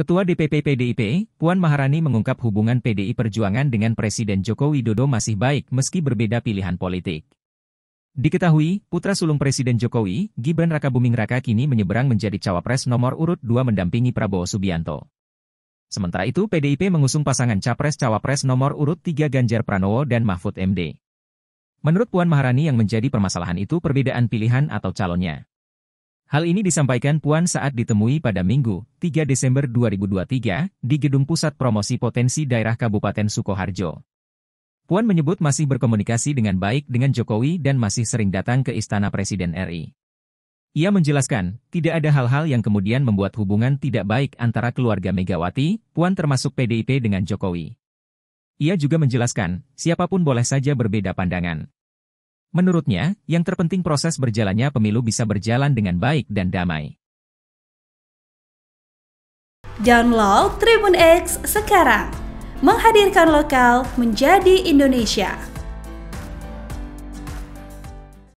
Ketua DPP PDIP, Puan Maharani mengungkap hubungan PDI Perjuangan dengan Presiden Joko Widodo masih baik meski berbeda pilihan politik. Diketahui, putra sulung Presiden Jokowi, Gibran Raka Buming Raka kini menyeberang menjadi cawapres nomor urut 2 mendampingi Prabowo Subianto. Sementara itu PDIP mengusung pasangan capres-cawapres nomor urut 3 Ganjar Pranowo dan Mahfud MD. Menurut Puan Maharani yang menjadi permasalahan itu perbedaan pilihan atau calonnya. Hal ini disampaikan Puan saat ditemui pada Minggu, 3 Desember 2023, di Gedung Pusat Promosi Potensi Daerah Kabupaten Sukoharjo. Puan menyebut masih berkomunikasi dengan baik dengan Jokowi dan masih sering datang ke Istana Presiden RI. Ia menjelaskan, tidak ada hal-hal yang kemudian membuat hubungan tidak baik antara keluarga Megawati, Puan termasuk PDIP dengan Jokowi. Ia juga menjelaskan, siapapun boleh saja berbeda pandangan. Menurutnya, yang terpenting proses berjalannya pemilu bisa berjalan dengan baik dan damai. Download Tribun X sekarang. Menghadirkan lokal menjadi Indonesia.